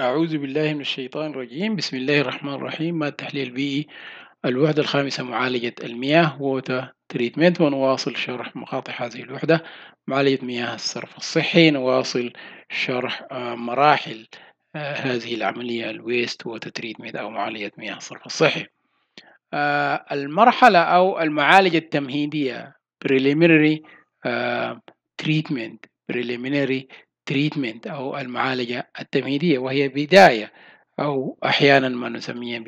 أعوذ بالله من الشيطان الرجيم بسم الله الرحمن الرحيم ما التحليل البيئي الوحدة الخامسة معالجة المياه ووتر تريتمنت ونواصل شرح مقاطع هذه الوحدة معالجة مياه الصرف الصحي نواصل شرح آه، مراحل آه، هذه العملية الويست ووتر تريتمنت أو معالجة مياه الصرف الصحي آه، المرحلة أو المعالجة التمهيدية preliminary treatment preliminary التريتمنت أو المعالجة التمهيدية وهي بداية أو أحيانا ما نسميها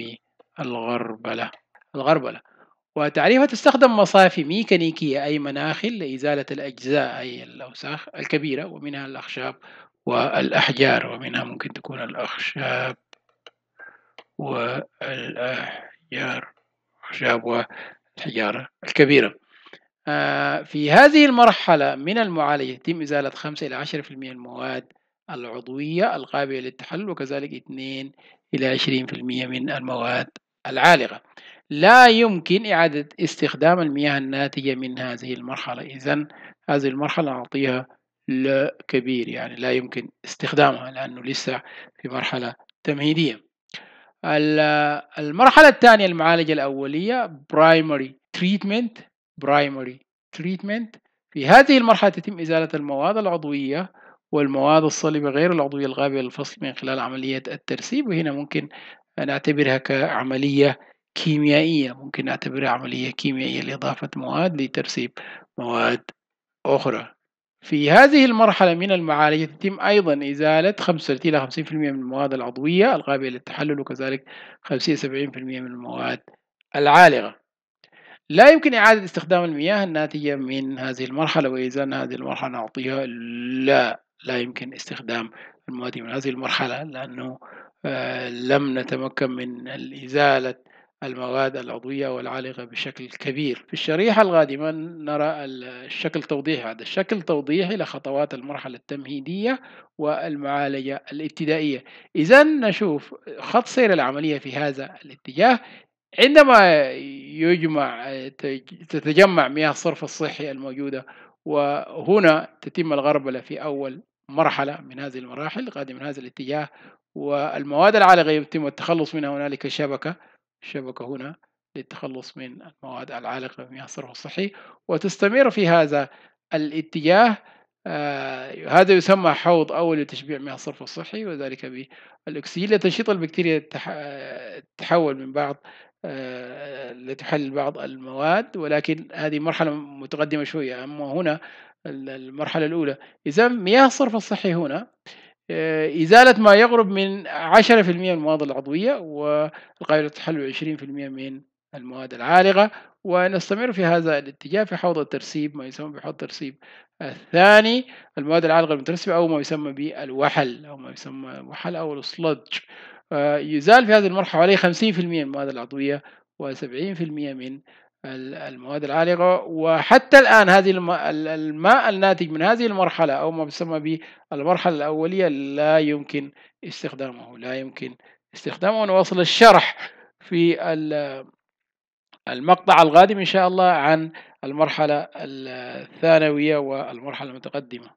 بالغربلة الغربلة وتعريفها تستخدم مصافي ميكانيكية أي مناخل لإزالة الأجزاء أي الأوساخ الكبيرة ومنها الأخشاب والأحجار ومنها ممكن تكون الأخشاب والأحجار أخشاب والحجارة الكبيرة آه، في هذه المرحلة من المعالجة يتم إزالة 5 إلى 10% المواد العضوية القابلة للتحلل وكذلك 2 إلى 20% من المواد العالقة لا يمكن إعادة استخدام المياه الناتجة من هذه المرحلة إذا هذه المرحلة نعطيها لا كبير يعني لا يمكن استخدامها لأنه لسه في مرحلة تمهيدية المرحلة الثانية المعالجة الأولية primary treatment primary treatment في هذه المرحلة تتم إزالة المواد العضوية والمواد الصلبة غير العضوية الغابية للفصل من خلال عملية الترسيب وهنا ممكن نعتبرها كعملية كيميائية ممكن نعتبرها عملية كيميائية لإضافة مواد لترسيب مواد أخرى في هذه المرحلة من المعالجة تتم أيضا إزالة 35 إلى 50% من المواد العضوية الغابية للتحلل وكذلك 50 70% من المواد العالقة لا يمكن إعادة استخدام المياه الناتجة من هذه المرحلة وإذا هذه المرحلة نعطيها لا لا يمكن استخدام المواد من هذه المرحلة لأنه آه، لم نتمكن من إزالة المواد العضوية والعالقة بشكل كبير في الشريحة القادمة نرى الشكل توضيحي هذا الشكل توضيحي لخطوات المرحلة التمهيدية والمعالجة الابتدائية إذا نشوف خط سير العملية في هذا الاتجاه عندما يجمع تتجمع مياه الصرف الصحي الموجودة وهنا تتم الغربلة في أول مرحلة من هذه المراحل قادمة من هذا الاتجاه والمواد العالقة يتم التخلص منها هنالك شبكة شبكة هنا للتخلص من المواد العالقة بمياه الصرف الصحي وتستمر في هذا الاتجاه آه هذا يسمى حوض أول لتشبيع مياه الصرف الصحي وذلك بالأكسجين لتنشيط البكتيريا تتحول من بعض آه، لتحل بعض المواد ولكن هذه مرحلة متقدمة شوية أما هنا المرحلة الأولى إذا مياه الصرف الصحي هنا آه، إزالة ما يقرب من 10% من المواد العضوية والقابلة للتحلل 20% من المواد العالقة ونستمر في هذا الاتجاه في حوض الترسيب ما يسمى بحوض الترسيب الثاني المواد العالقة المترسبة أو ما يسمى بالوحل أو ما يسمى وحل أو الصلج آه، يزال في هذه المرحلة حوالي 50% من المواد العضوية و70% من المواد العالقة وحتى الآن هذه الماء الناتج من هذه المرحلة أو ما يسمى بالمرحلة الأولية لا يمكن استخدامه لا يمكن استخدامه ونواصل الشرح في المقطع القادم إن شاء الله عن المرحلة الثانوية والمرحلة المتقدمة